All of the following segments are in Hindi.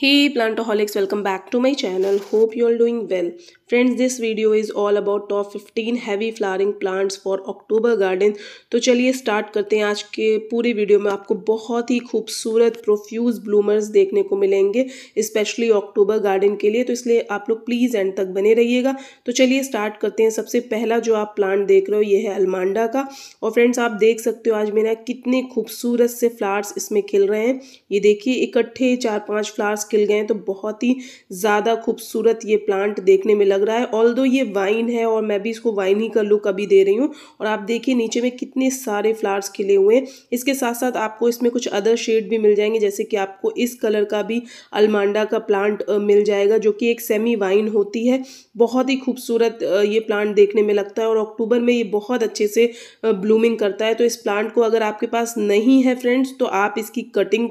hey plantaholics welcome back to my channel hope you are doing well friends this video is all about top fifteen heavy flowering plants for October garden तो चलिए स्टार्ट करते हैं आज के पूरे वीडियो में आपको बहुत ही खूबसूरत प्रोफ्यूज ब्लूमर्स देखने को मिलेंगे स्पेशली अक्टूबर गार्डन के लिए तो इसलिए आप लोग प्लीज़ एंड तक बने रहिएगा तो चलिए स्टार्ट करते हैं सबसे पहला जो आप प्लांट देख रहे हो ये है अलमांडा का और फ्रेंड्स आप देख सकते हो आज मेरा कितने खूबसूरत से फ्लार्स इसमें खिल रहे हैं ये देखिए इकट्ठे चार पाँच फ्लार्स खिल गए हैं तो बहुत ही ज़्यादा खूबसूरत ये प्लांट देखने में लग रहा है ऑल ये वाइन है और मैं भी इसको वाइन ही का लुक अभी दे रही हूँ और आप देखिए नीचे में कितने सारे फ्लावर्स खिले हुए हैं इसके साथ साथ आपको इसमें कुछ अदर शेड भी मिल जाएंगे जैसे कि आपको इस कलर का भी अलमांडा का प्लांट मिल जाएगा जो कि एक सेमी वाइन होती है बहुत ही खूबसूरत ये प्लांट देखने में लगता है और अक्टूबर में ये बहुत अच्छे से ब्लूमिंग करता है तो इस प्लांट को अगर आपके पास नहीं है फ्रेंड्स तो आप इसकी कटिंग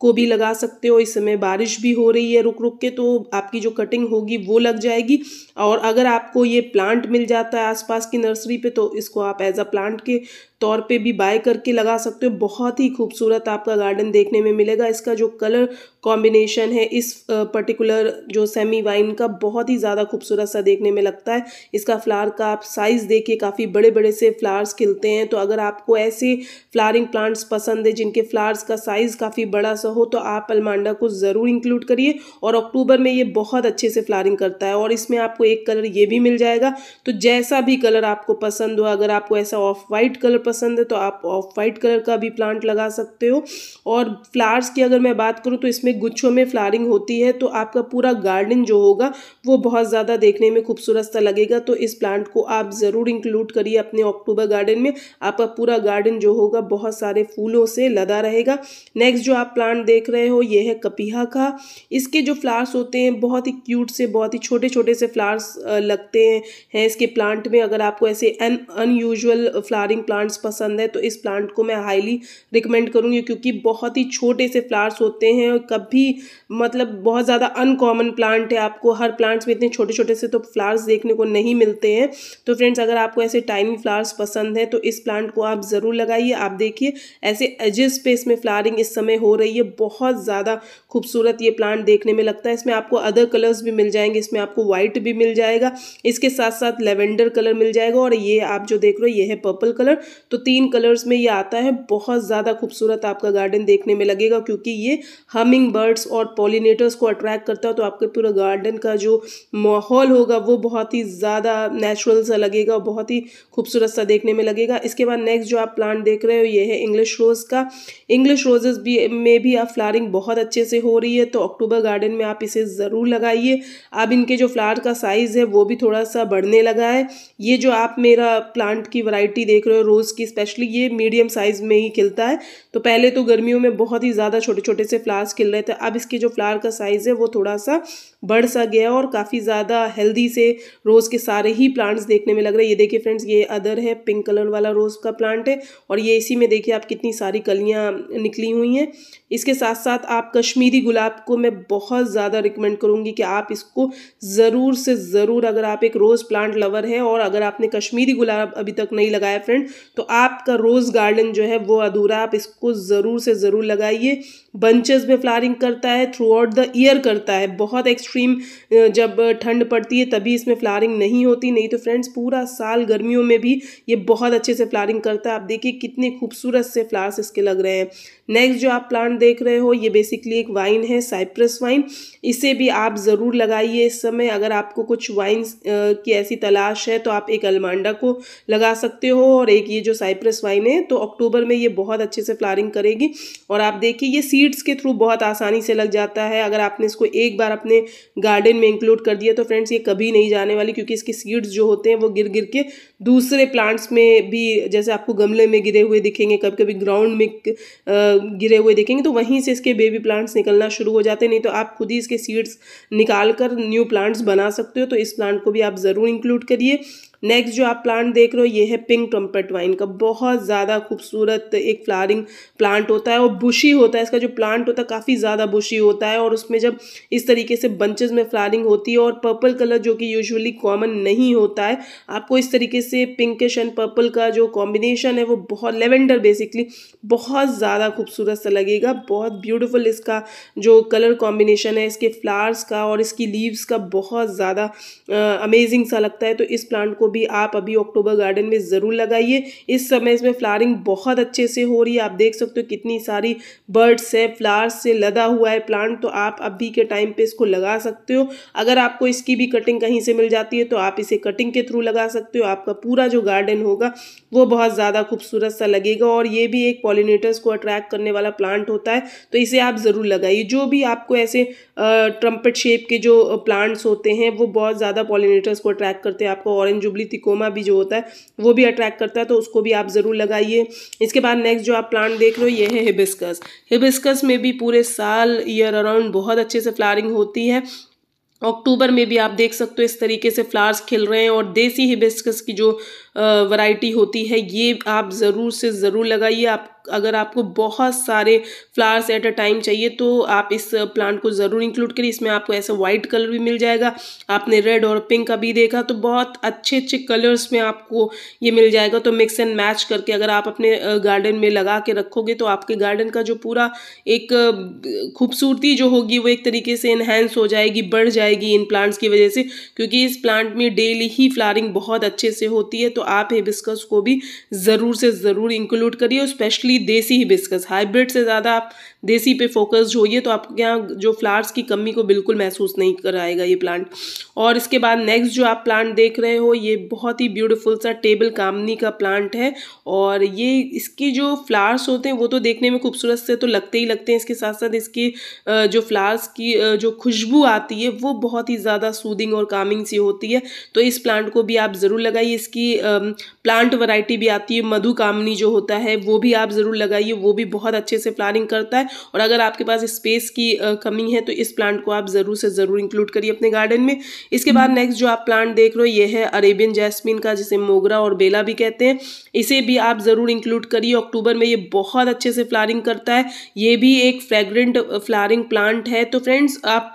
को भी लगा सकते हो इस समय बारिश भी हो रही है रुक रुक के तो आपकी जो कटिंग होगी वो लग जाएगी और अगर आपको ये प्लांट मिल जाता है आसपास की नर्सरी पे तो इसको आप एज अ प्लांट के तौर पे भी बाय करके लगा सकते हो बहुत ही खूबसूरत आपका गार्डन देखने में मिलेगा इसका जो कलर कॉम्बिनेशन है इस पर्टिकुलर जो सेमी वाइन का बहुत ही ज़्यादा खूबसूरत सा देखने में लगता है इसका फ्लावर का आप साइज़ देखिए काफ़ी बड़े बड़े से फ्लावर्स खिलते हैं तो अगर आपको ऐसे फ्लारिंग प्लांट्स पसंद है जिनके फ्लावर्स का साइज़ काफ़ी बड़ा सा हो तो आप अलमांडा को ज़रूर इंक्लूड करिए और अक्टूबर में ये बहुत अच्छे से फ्लारिंग करता है और इसमें आपको एक कलर ये भी मिल जाएगा तो जैसा भी कलर आपको पसंद हो अगर आपको ऐसा ऑफ वाइट कलर पसंद है तो आप ऑफ वाइट कलर का भी प्लांट लगा सकते हो और फ्लावर्स की अगर मैं बात करूँ तो इसमें गुच्छों में फ्लारिंग होती है तो आपका पूरा गार्डन जो होगा वो बहुत ज़्यादा देखने में खूबसूरत सा लगेगा तो इस प्लांट को आप ज़रूर इंक्लूड करिए अपने अक्टूबर गार्डन में आपका पूरा गार्डन जो होगा बहुत सारे फूलों से लदा रहेगा नेक्स्ट जो आप प्लांट देख रहे हो ये है कपीहा का इसके जो फ्लावर्स होते हैं बहुत ही क्यूट से बहुत ही छोटे छोटे से फ्लावर्स लगते हैं इसके प्लांट में अगर आपको ऐसे un unusual flowering plants flowers पसंद है तो इस प्लांट को मैं हाईली रिकमेंड करूँगी क्योंकि बहुत ही छोटे से फ्लावर्स होते हैं और कभी मतलब बहुत ज़्यादा अनकॉमन प्लांट है आपको हर प्लांट्स में इतने छोटे छोटे से तो फ्लावर्स देखने को नहीं मिलते हैं तो फ्रेंड्स अगर आपको ऐसे टाइनी फ्लावर्स पसंद है तो इस प्लांट को आप ज़रूर लगाइए आप देखिए ऐसे एजेस पे इसमें फ्लारिंग इस समय हो रही है बहुत ज़्यादा खूबसूरत ये प्लांट देखने में लगता है इसमें आपको अदर कलर्स भी मिल जाएंगे इसमें आपको वाइट भी मिल जाएगा इसके साथ साथ लेवेंडर कलर मिल जाएगा और ये आप जो देख रहे हो ये है पर्पल कलर तो तीन कलर्स में ये आता है बहुत ज़्यादा खूबसूरत आपका गार्डन देखने में लगेगा क्योंकि ये हमिंग बर्ड्स और पॉलिनेटर्स को अट्रैक्ट करता है तो आपके पूरा गार्डन का जो माहौल होगा वो बहुत ही ज़्यादा नेचुरल सा लगेगा और बहुत ही खूबसूरत सा देखने में लगेगा इसके बाद नेक्स्ट जो आप प्लांट देख रहे हो ये है इंग्लिश रोज़ का इंग्लिश रोजेज़ भी में भी आप फ्लारिंग बहुत अच्छे से हो रही है तो अक्टूबर गार्डन में आप इसे ज़रूर लगाइए अब इनके जो फ्लावर का साइज़ है वो भी थोड़ा सा बढ़ने लगा है ये जो आप मेरा प्लांट की वैरायटी देख रहे हो रोज़ की स्पेशली ये मीडियम साइज़ में ही खिलता है तो पहले तो गर्मियों में बहुत ही ज़्यादा छोटे छोटे से फ्लावर्स खिल रहे थे अब इसके जो फ्लावर का साइज़ है वो थोड़ा सा बढ़ सा गया और काफ़ी ज़्यादा हेल्दी से रोज़ के सारे ही प्लांट्स देखने में लग रहे हैं ये देखिए फ्रेंड्स ये अदर है पिंक कलर वाला रोज़ का प्लांट है और ये इसी में देखिए आप कितनी सारी कलियाँ निकली हुई हैं इसके साथ साथ आप कश्मीरी गुलाब को मैं बहुत ज़्यादा रिकमेंड करूँगी कि आप इसको ज़रूर से ज़रूर अगर आप एक रोज़ प्लांट लवर है और अगर आपने कश्मीरी गुलाब अभी तक नहीं लगाया फ्रेंड तो आपका रोज़ गार्डन जो है वो अधूरा आप इसको ज़रूर से ज़रूर लगाइए बंचेस में फ्लारिंग करता है थ्रू आउट द ईयर करता है बहुत एक्सट्रीम जब ठंड पड़ती है तभी इसमें फ्लारिंग नहीं होती नहीं तो फ्रेंड्स पूरा साल गर्मियों में भी ये बहुत अच्छे से फ्लारिंग करता है आप देखिए कितने खूबसूरत से फ्लावर्स इसके लग रहे हैं नेक्स्ट जो आप प्लांट देख रहे हो ये बेसिकली एक वाइन है साइप्रस वाइन इसे भी आप ज़रूर लगाइए इस समय अगर आपको कुछ वाइन्स की ऐसी तलाश है तो आप एक अलमांडा को लगा सकते हो और एक ये जो साइप्रस वाइन है तो अक्टूबर में ये बहुत अच्छे से फ्लारिंग करेगी और आप देखिए ये सीड्स के थ्रू बहुत आसानी से लग जाता है अगर आपने इसको एक बार अपने गार्डन में इंक्लूड कर दिया तो फ्रेंड्स ये कभी नहीं जाने वाली क्योंकि इसकी सीड्स जो होते हैं वो गिर गिर के दूसरे प्लांट्स में भी जैसे आपको गमले में गिरे हुए दिखेंगे कभी कभी ग्राउंड में गिरे हुए दिखेंगे तो वहीं से इसके बेबी प्लांट्स निकलना शुरू हो जाते नहीं तो आप खुद ही इसके सीड्स निकाल कर न्यू प्लांट्स बना सकते हो तो इस प्लांट को भी आप ज़रूर इंक्लूड करिए नेक्स्ट जो आप प्लांट देख रहे हो ये है पिंक ट्रम्पेट वाइन का बहुत ज़्यादा खूबसूरत एक फ्लारिंग प्लांट होता है और बुशी होता है इसका जो प्लांट होता है काफ़ी ज़्यादा बुशी होता है और उसमें जब इस तरीके से बंचेज में फ्लारिंग होती है और पर्पल कलर जो कि यूजुअली कॉमन नहीं होता है आपको इस तरीके से पिंकिश एंड पर्पल का जो कॉम्बिनेशन है वो बहुत लेवेंडर बेसिकली बहुत ज़्यादा खूबसूरत सा लगेगा बहुत ब्यूटिफुल इसका जो कलर कॉम्बिनेशन है इसके फ्लावर्स का और इसकी लीव्स का बहुत ज़्यादा अमेजिंग सा लगता है तो इस प्लांट को को भी आप अभी अक्टूबर गार्डन में ज़रूर लगाइए इस समय इसमें फ्लारिंग बहुत अच्छे से हो रही है आप देख सकते हो कितनी सारी बर्ड्स है फ्लावर्स से लदा हुआ है प्लांट तो आप अभी के टाइम पे इसको लगा सकते हो अगर आपको इसकी भी कटिंग कहीं से मिल जाती है तो आप इसे कटिंग के थ्रू लगा सकते हो आपका पूरा जो गार्डन होगा वो बहुत ज़्यादा खूबसूरत सा लगेगा और ये भी एक पॉलिनेटर्स को अट्रैक्ट करने वाला प्लांट होता है तो इसे आप ज़रूर लगाइए जो भी आपको ऐसे ट्रम्पेट शेप के जो प्लांट्स होते हैं वो बहुत ज़्यादा पॉलिनेटर्स को अट्रैक्ट करते हैं आपको ऑरेंज जो तिकोमा भी जो होता है वो भी अट्रैक्ट करता है तो उसको भी आप ज़रूर लगाइए इसके बाद नेक्स्ट जो आप प्लांट देख रहे हो ये है हिबिस्कस हिबिस्कस में भी पूरे साल ईयर अराउंड बहुत अच्छे से फ्लारिंग होती है अक्टूबर में भी आप देख सकते हो इस तरीके से फ्लावर्स खिल रहे हैं और देसी हिबिस्कस की जो वैरायटी होती है ये आप ज़रूर से ज़रूर लगाइए आप अगर आपको बहुत सारे फ्लावर्स एट अ टाइम चाहिए तो आप इस प्लांट को ज़रूर इंक्लूड करिए इसमें आपको ऐसा वाइट कलर भी मिल जाएगा आपने रेड और पिंक का भी देखा तो बहुत अच्छे अच्छे कलर्स में आपको ये मिल जाएगा तो मिक्स एंड मैच करके अगर आप अपने गार्डन में लगा के रखोगे तो आपके गार्डन का जो पूरा एक खूबसूरती जो होगी वो एक तरीके से इन्हेंस हो जाएगी बढ़ जाएगी इन प्लांट्स की वजह से क्योंकि इस प्लांट में डेली ही फ्लारिंग बहुत अच्छे से होती है तो आप हेबिस्कस को भी ज़रूर से ज़रूर इंक्लूड करिए स्पेशली प्योरली देसी ही बिस्कस हाइब्रिड से ज़्यादा आप देसी पे फोकस्ड होइए तो आपके यहाँ जो फ्लावर्स की कमी को बिल्कुल महसूस नहीं कराएगा ये प्लांट और इसके बाद नेक्स्ट जो आप प्लांट देख रहे हो ये बहुत ही ब्यूटीफुल सा टेबल कामनी का प्लांट है और ये इसके जो फ्लावर्स होते हैं वो तो देखने में खूबसूरत से तो लगते ही लगते हैं इसके साथ साथ इसकी जो फ्लावर्स की जो खुशबू आती है वो बहुत ही ज़्यादा सूदिंग और कामिंग सी होती है तो इस प्लांट को भी आप ज़रूर लगाइए इसकी प्लांट वराइटी भी आती है मधु कामनी जो होता है वो भी आप ज़रूर ज़रूर लगाइए वो भी बहुत अच्छे से प्लानिंग करता है और अगर आपके पास स्पेस की कमी है तो इस प्लांट को आप ज़रूर से ज़रूर इंक्लूड करिए अपने गार्डन में इसके बाद नेक्स्ट हम्म। जो आप प्लांट देख रहे हो ये है अरेबियन जैस्मिन का जिसे मोगरा और बेला भी कहते हैं इसे भी आप ज़रूर इंक्लूड करिए अक्टूबर में ये बहुत अच्छे से फ्लारिंग करता है ये भी एक फ्रेगरेंट फ्लारिंग प्लांट है तो फ्रेंड्स आप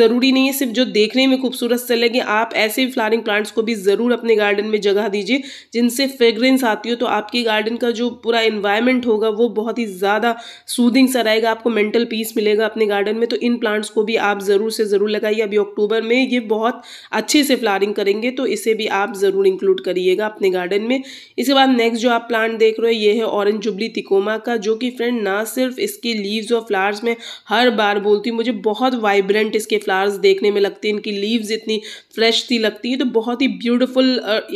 ज़रूरी नहीं है सिर्फ जो देखने में खूबसूरत से लगे आप ऐसे फ्लारिंग प्लांट्स को भी ज़रूर अपने गार्डन में जगह दीजिए जिनसे फ्रेगरेंस आती हो तो आपके गार्डन का जो पूरा इन्वायरमेंट एनवायरमेंट होगा वो बहुत ही ज़्यादा सूदिंग सा रहेगा आपको मेंटल पीस मिलेगा अपने गार्डन में तो इन प्लांट्स को भी आप ज़रूर से ज़रूर लगाइए अभी अक्टूबर में ये बहुत अच्छे से फ्लारिंग करेंगे तो इसे भी आप ज़रूर इंक्लूड करिएगा अपने गार्डन में इसके बाद नेक्स्ट जो आप प्लांट देख रहे हो ये है ऑरेंज जुबली तिकोमा का जो कि फ्रेंड ना सिर्फ इसके लीव्स और फ्लावर्स में हर बार बोलती हूँ मुझे बहुत वाइब्रेंट इसके फ्लावर्स देखने में लगते हैं इनकी लीव्स इतनी फ्रेश सी लगती है तो बहुत ही ब्यूटीफुल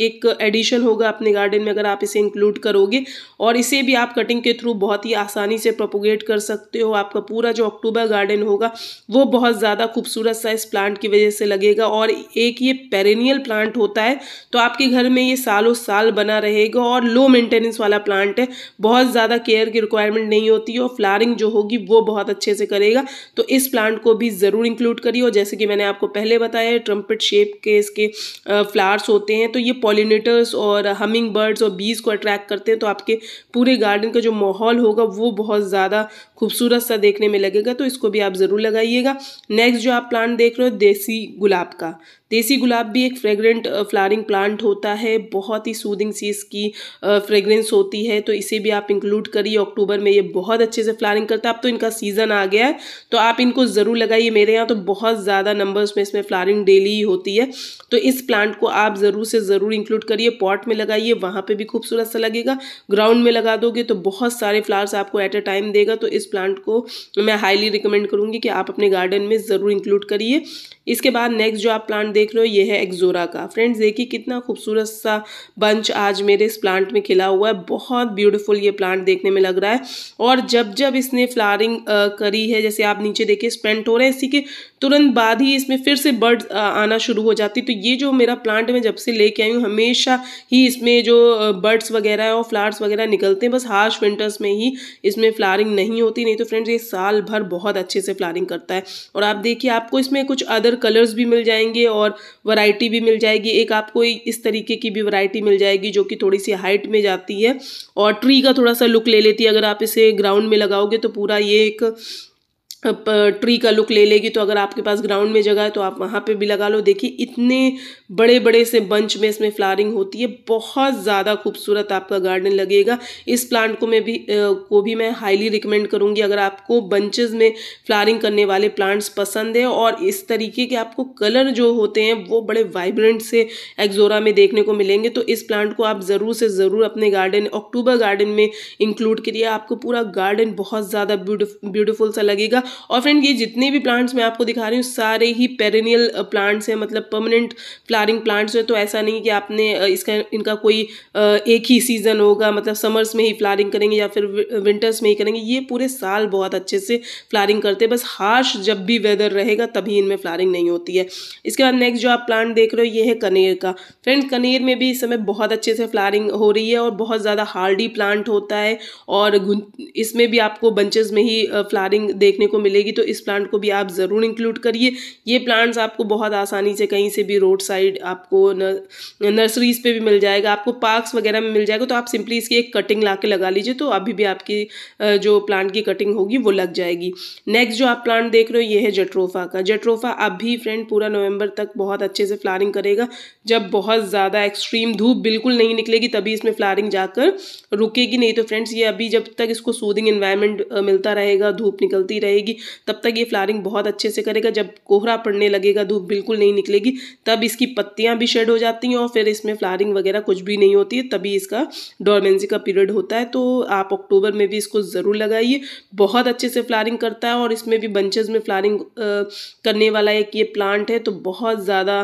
एक एडिशन होगा अपने गार्डन में अगर आप इसे इंक्लूड करोगे और इसे भी आप कटिंग के थ्रू बहुत ही आसानी से प्रोपोगेट कर सकते हो आपका पूरा जो अक्टूबर गार्डन होगा वो बहुत ज़्यादा खूबसूरत सा इस प्लांट की वजह से लगेगा और एक ये पेरेनियल प्लांट होता है तो आपके घर में ये सालों साल बना रहेगा और लो मेंटेनेंस वाला प्लांट है बहुत ज़्यादा केयर की रिक्वायरमेंट नहीं होती और फ्लारिंग जो होगी वो बहुत अच्छे से करेगा तो इस प्लांट को भी ज़रूर इंक्लूड करिए और जैसे कि मैंने आपको पहले बताया ट्रम्पट शेप के इसके फ्लावर्स होते हैं तो ये पॉलिनेटर्स और हमिंग बर्ड्स और बीज को अट्रैक्ट करते हैं तो आपके पूरे गार्डन गार्डन का जो माहौल होगा वो बहुत ज़्यादा खूबसूरत सा देखने में लगेगा तो इसको भी आप ज़रूर लगाइएगा नेक्स्ट जो आप प्लांट देख रहे हो देसी गुलाब का देसी गुलाब भी एक फ्रेगरेंट फ्लारिंग प्लांट होता है बहुत ही सूदिंग सी इसकी फ्रेगरेंस होती है तो इसे भी आप इंक्लूड करिए अक्टूबर में ये बहुत अच्छे से फ्लारिंग करता है अब तो इनका सीज़न आ गया है तो आप इनको ज़रूर लगाइए मेरे यहाँ तो बहुत ज़्यादा नंबर्स में इसमें फ्लारिंग डेली ही होती है तो इस प्लांट को आप ज़रूर से ज़रूर इंक्लूड करिए पॉट में लगाइए वहाँ पर भी खूबसूरत सा लगेगा ग्राउंड में लगा दोगे तो बहुत सारे फ्लावर्स आपको एट अ टाइम देगा तो इस प्लांट को मैं हाईली रिकमेंड करूँगी कि आप अपने गार्डन में ज़रूर इंक्लूड करिए इसके बाद नेक्स्ट जो आप प्लांट देख रहे हो ये है एक्जोरा का फ्रेंड्स देखिए कितना खूबसूरत सा बंच आज मेरे इस प्लांट में खिला हुआ है बहुत ब्यूटीफुल ये प्लांट देखने में लग रहा है और जब जब इसने फ्लारिंग करी है जैसे आप नीचे देखिए स्पेंट हो रहे हैं इसी के तुरंत बाद ही इसमें फिर से बर्ड आना शुरू हो जाती तो ये जो मेरा प्लांट मैं जब से लेके आई हूँ हमेशा ही इसमें जो बर्ड्स वगैरह और फ्लावर्स वगैरह निकलते हैं बस हार्श विंटर्स में ही इसमें फ्लारिंग नहीं होती नहीं तो फ्रेंड्स ये साल भर बहुत अच्छे से फ्लारिंग करता है और आप देखिए आपको इसमें कुछ अदर कलर्स भी मिल जाएंगे और वैरायटी भी मिल जाएगी एक आपको इस तरीके की भी वैरायटी मिल जाएगी जो कि थोड़ी सी हाइट में जाती है और ट्री का थोड़ा सा लुक ले लेती है अगर आप इसे ग्राउंड में लगाओगे तो पूरा ये एक ट्री का लुक ले लेगी तो अगर आपके पास ग्राउंड में जगह है तो आप वहाँ पे भी लगा लो देखिए इतने बड़े बड़े से बंच में इसमें फ्लारिंग होती है बहुत ज़्यादा खूबसूरत आपका गार्डन लगेगा इस प्लांट को मैं भी को भी मैं हाईली रिकमेंड करूँगी अगर आपको बंचेस में फ्लारिंग करने वाले प्लांट्स पसंद है और इस तरीके के आपको कलर जो होते हैं वो बड़े वाइब्रेंट से एक्जोरा में देखने को मिलेंगे तो इस प्लांट को आप ज़रूर से ज़रूर अपने गार्डन अक्टूबर गार्डन में इंक्लूड करिए आपको पूरा गार्डन बहुत ज़्यादा ब्यूटिफुल सा लगेगा और फ्रेंड ये जितने भी प्लांट्स मैं आपको दिखा रही हूँ सारे ही पेरेनियल प्लांट्स हैं मतलब परमानेंट फ्लारिंग प्लांट्स हैं तो ऐसा नहीं कि आपने इसका इनका कोई एक ही सीज़न होगा मतलब समर्स में ही फ्लारिंग करेंगे या फिर विंटर्स में ही करेंगे ये पूरे साल बहुत अच्छे से फ्लारिंग करते हैं बस हार्श जब भी वेदर रहेगा तभी इनमें फ्लारिंग नहीं होती है इसके बाद नेक्स्ट जो आप प्लांट देख रहे हो ये है कनेर का फ्रेंड कनेर में भी इस समय बहुत अच्छे से फ्लारिंग हो रही है और बहुत ज़्यादा हार्डी प्लांट होता है और इसमें भी आपको बंचेस में ही फ्लारिंग देखने को मिलेगी तो इस प्लांट को भी आप ज़रूर इंक्लूड करिए ये प्लांट्स आपको बहुत आसानी से कहीं से भी रोड साइड आपको नर्सरीज पे भी मिल जाएगा आपको पार्क्स वगैरह में मिल जाएगा तो आप सिंपली इसकी एक कटिंग ला के लगा लीजिए तो अभी भी आपकी जो प्लांट की कटिंग होगी वो लग जाएगी नेक्स्ट जो आप प्लांट देख रहे हो ये है जट्रोफा का जट्रोफा अभी फ्रेंड पूरा नवंबर तक बहुत अच्छे से फ्लारिंग करेगा जब बहुत ज़्यादा एक्सट्रीम धूप बिल्कुल नहीं निकलेगी तभी इसमें फ्लारिंग जाकर रुकेगी नहीं तो फ्रेंड्स ये अभी जब तक इसको सूदिंग इन्वायरमेंट मिलता रहेगा धूप निकलती रहेगी रहेगी तब तक ये फ्लारिंग बहुत अच्छे से करेगा जब कोहरा पड़ने लगेगा धूप बिल्कुल नहीं निकलेगी तब इसकी पत्तियाँ भी शेड हो जाती हैं और फिर इसमें फ्लारिंग वगैरह कुछ भी नहीं होती है तभी इसका डोरमेंसी का पीरियड होता है तो आप अक्टूबर में भी इसको ज़रूर लगाइए बहुत अच्छे से फ्लारिंग करता है और इसमें भी बंचेज में फ्लारिंग करने वाला एक ये प्लांट है तो बहुत ज़्यादा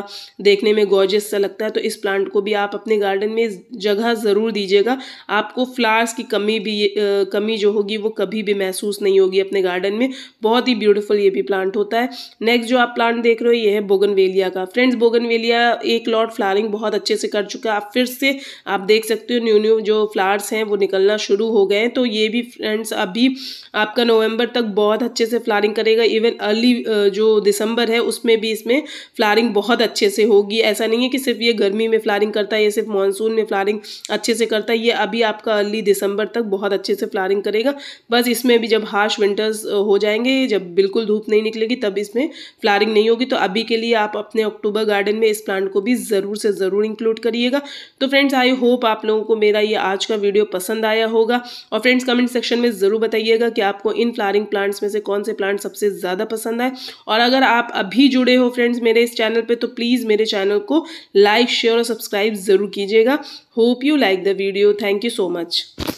देखने में गॉर्जियस सा लगता है तो इस प्लांट को भी आप अपने गार्डन में जगह ज़रूर दीजिएगा आपको फ्लावर्स की कमी भी कमी जो होगी वो कभी भी महसूस नहीं होगी अपने गार्डन में बहुत ही ब्यूटीफुल ये भी प्लांट होता है नेक्स्ट जो आप प्लांट देख रहे हो ये है बोगनवेलिया का फ्रेंड्स बोगनवेलिया एक लॉट फ्लावरिंग बहुत अच्छे से कर चुका है आप फिर से आप देख सकते हो न्यू न्यू जो फ्लावर्स हैं वो निकलना शुरू हो गए तो ये भी फ्रेंड्स अभी आपका नवंबर तक बहुत अच्छे से फ्लारिंग करेगा इवन अर्ली जो दिसंबर है उसमें भी इसमें फ्लारिंग बहुत अच्छे से होगी ऐसा नहीं है कि सिर्फ ये गर्मी में फ्लारिंग करता है ये सिर्फ मानसून में फ्लारिंग अच्छे से करता है ये अभी आपका अर्ली दिसंबर तक बहुत अच्छे से फ्लारिंग करेगा बस इसमें भी जब हार्श विंटर्स हो जाएंगे लगाएंगे जब बिल्कुल धूप नहीं निकलेगी तब इसमें फ्लारिंग नहीं होगी तो अभी के लिए आप अपने अक्टूबर गार्डन में इस प्लांट को भी ज़रूर से ज़रूर इंक्लूड करिएगा तो फ्रेंड्स आई होप आप लोगों को मेरा ये आज का वीडियो पसंद आया होगा और फ्रेंड्स कमेंट सेक्शन में ज़रूर बताइएगा कि आपको इन फ्लारिंग प्लांट्स में से कौन से प्लांट सबसे ज़्यादा पसंद आए और अगर आप अभी जुड़े हो फ्रेंड्स मेरे इस चैनल पर तो प्लीज़ मेरे चैनल को लाइक शेयर और सब्सक्राइब ज़रूर कीजिएगा hope you like the video thank you so much